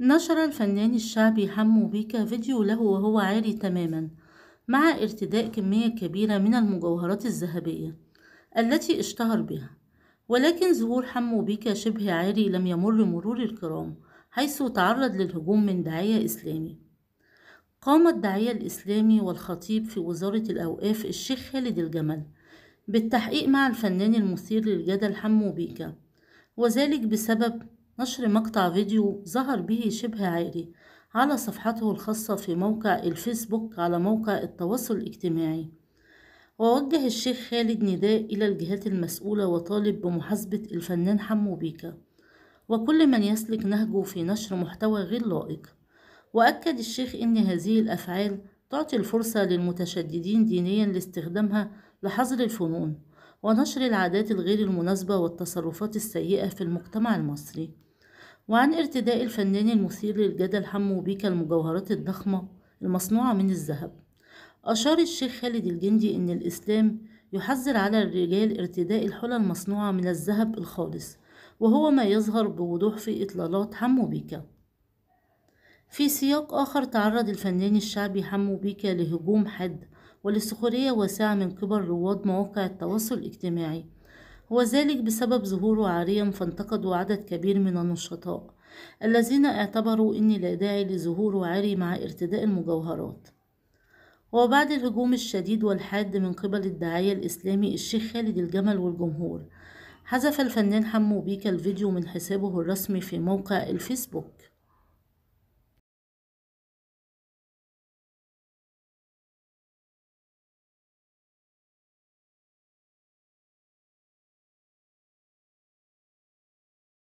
نشر الفنان الشعبي حمو بيكا فيديو له وهو عاري تماما مع ارتداء كمية كبيرة من المجوهرات الذهبية التي اشتهر بها ولكن ظهور حمو بيكا شبه عاري لم يمر مرور الكرام حيث تعرض للهجوم من داعية إسلامي قام الداعية الإسلامي والخطيب في وزارة الأوقاف الشيخ خالد الجمل بالتحقيق مع الفنان المثير للجدل حمو بيكا وذلك بسبب نشر مقطع فيديو ظهر به شبه عاري على صفحته الخاصة في موقع الفيسبوك على موقع التواصل الاجتماعي ووجه الشيخ خالد نداء إلى الجهات المسؤولة وطالب بمحاسبة الفنان حمو بيكا وكل من يسلك نهجه في نشر محتوى غير لائق وأكد الشيخ أن هذه الأفعال تعطي الفرصة للمتشددين دينيا لاستخدامها لحظر الفنون ونشر العادات الغير المناسبة والتصرفات السيئة في المجتمع المصري وعن ارتداء الفنان المثير للجدل حمو بيكا المجوهرات الضخمة المصنوعة من الذهب أشار الشيخ خالد الجندي إن الإسلام يحذر على الرجال ارتداء الحلى المصنوعة من الذهب الخالص وهو ما يظهر بوضوح في إطلالات حمو بيكا في سياق آخر تعرض الفنان الشعبي حمو بيكا لهجوم حاد ولسخرية واسعة من قبل رواد مواقع التواصل الاجتماعي وذلك بسبب ظهوره عاريا فانتقده عدد كبير من النشطاء الذين اعتبروا أن لا داعي لظهوره عاري مع ارتداء المجوهرات وبعد الهجوم الشديد والحاد من قبل الداعية الإسلامي الشيخ خالد الجمل والجمهور حذف الفنان حمو بيكا الفيديو من حسابه الرسمي في موقع الفيسبوك